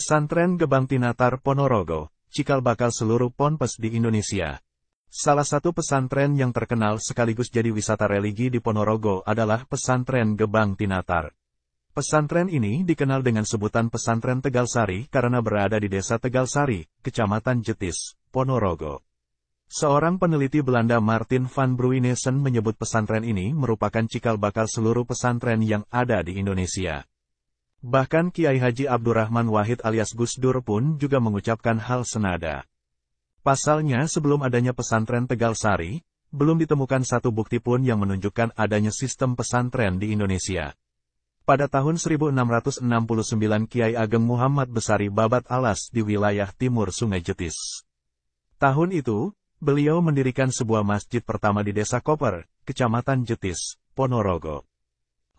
Pesantren Gebang Tinatar Ponorogo, cikal bakal seluruh ponpes di Indonesia. Salah satu pesantren yang terkenal sekaligus jadi wisata religi di Ponorogo adalah Pesantren Gebang Tinatar. Pesantren ini dikenal dengan sebutan Pesantren Tegal Sari karena berada di desa Tegal Sari, Kecamatan Jetis, Ponorogo. Seorang peneliti Belanda Martin van Bruinesen menyebut pesantren ini merupakan cikal bakal seluruh pesantren yang ada di Indonesia. Bahkan Kiai Haji Abdurrahman Wahid alias Gus Dur pun juga mengucapkan hal senada. Pasalnya sebelum adanya pesantren Tegal Sari, belum ditemukan satu bukti pun yang menunjukkan adanya sistem pesantren di Indonesia. Pada tahun 1669 Kiai Ageng Muhammad Besari Babat Alas di wilayah timur Sungai Jetis. Tahun itu, beliau mendirikan sebuah masjid pertama di Desa Koper, Kecamatan Jetis, Ponorogo.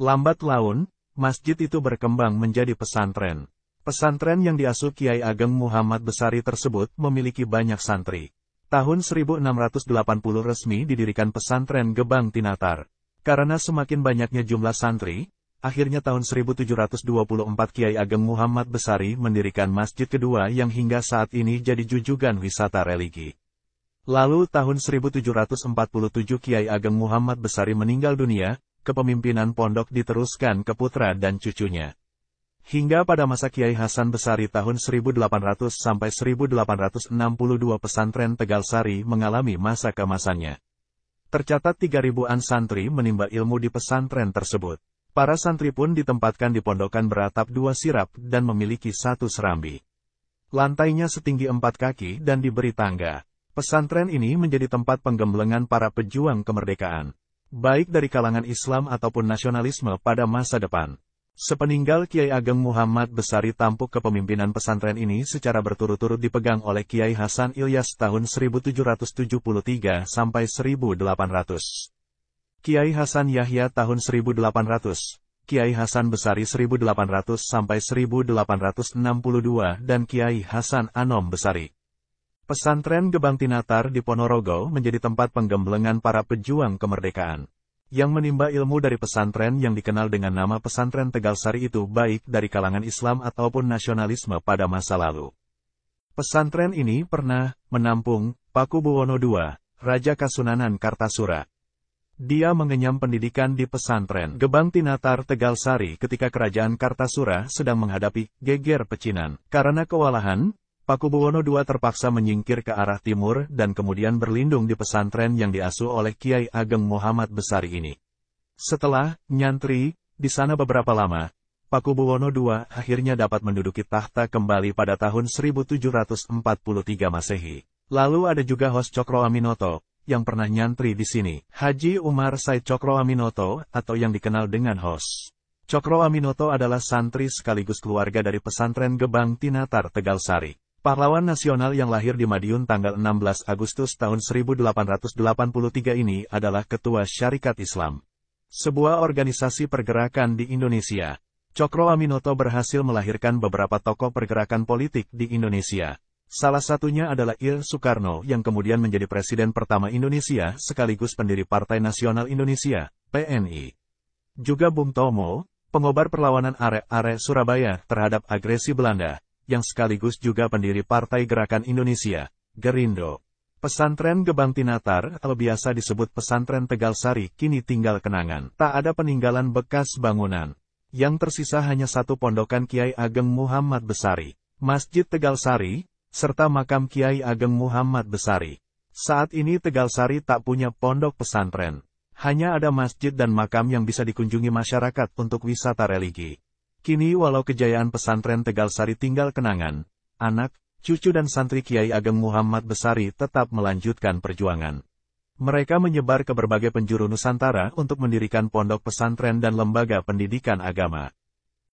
Lambat laun, masjid itu berkembang menjadi pesantren. Pesantren yang diasuh Kiai Ageng Muhammad Besari tersebut memiliki banyak santri. Tahun 1680 resmi didirikan pesantren Gebang Tinatar. Karena semakin banyaknya jumlah santri, akhirnya tahun 1724 Kiai Ageng Muhammad Besari mendirikan masjid kedua yang hingga saat ini jadi jujugan wisata religi. Lalu tahun 1747 Kiai Ageng Muhammad Besari meninggal dunia, kepemimpinan pondok diteruskan ke putra dan cucunya. Hingga pada masa Kiai Hasan Besari tahun 1800 sampai 1862 pesantren Tegal Sari mengalami masa kemasannya. Tercatat 3.000-an santri menimba ilmu di pesantren tersebut. Para santri pun ditempatkan di pondokan beratap dua sirap dan memiliki satu serambi. Lantainya setinggi empat kaki dan diberi tangga. Pesantren ini menjadi tempat penggemblengan para pejuang kemerdekaan baik dari kalangan Islam ataupun nasionalisme pada masa depan. Sepeninggal Kiai Ageng Muhammad Besari tampuk kepemimpinan pesantren ini secara berturut-turut dipegang oleh Kiai Hasan Ilyas tahun 1773 sampai 1800. Kiai Hasan Yahya tahun 1800, Kiai Hasan Besari 1800 sampai 1862 dan Kiai Hasan Anom Besari Pesantren Gebang Tinatar di Ponorogo menjadi tempat penggemblengan para pejuang kemerdekaan. Yang menimba ilmu dari pesantren yang dikenal dengan nama pesantren Tegal Sari itu baik dari kalangan Islam ataupun nasionalisme pada masa lalu. Pesantren ini pernah menampung Paku Buwono II, Raja Kasunanan Kartasura. Dia mengenyam pendidikan di pesantren Gebang Tinatar Tegal Sari ketika kerajaan Kartasura sedang menghadapi geger pecinan. Karena kewalahan, Pakubuwono II terpaksa menyingkir ke arah timur dan kemudian berlindung di pesantren yang diasuh oleh Kiai Ageng Muhammad Besari ini. Setelah nyantri di sana beberapa lama, Pakubuwono II akhirnya dapat menduduki tahta kembali pada tahun 1743 Masehi. Lalu ada juga Hos Cokro Aminoto, yang pernah nyantri di sini, Haji Umar Said Cokro Aminoto, atau yang dikenal dengan Hos. Cokro Aminoto adalah santri sekaligus keluarga dari pesantren Gebang Tinatar Tegal Sari. Pahlawan nasional yang lahir di Madiun tanggal 16 Agustus tahun 1883 ini adalah Ketua Syarikat Islam. Sebuah organisasi pergerakan di Indonesia. Cokro Aminoto berhasil melahirkan beberapa tokoh pergerakan politik di Indonesia. Salah satunya adalah Ir Soekarno yang kemudian menjadi Presiden pertama Indonesia sekaligus pendiri Partai Nasional Indonesia, PNI. Juga Bung Tomo, pengobar perlawanan arek-arek Surabaya terhadap agresi Belanda yang sekaligus juga pendiri Partai Gerakan Indonesia, Gerindo. Pesantren Gebang Tinatar atau biasa disebut Pesantren Tegal Sari kini tinggal kenangan. Tak ada peninggalan bekas bangunan. Yang tersisa hanya satu pondokan Kiai Ageng Muhammad Besari, Masjid Tegal Sari, serta makam Kiai Ageng Muhammad Besari. Saat ini Tegal Sari tak punya pondok pesantren. Hanya ada masjid dan makam yang bisa dikunjungi masyarakat untuk wisata religi. Kini walau kejayaan pesantren Tegal Sari tinggal kenangan, anak, cucu dan santri Kiai Ageng Muhammad Besari tetap melanjutkan perjuangan. Mereka menyebar ke berbagai penjuru Nusantara untuk mendirikan pondok pesantren dan lembaga pendidikan agama.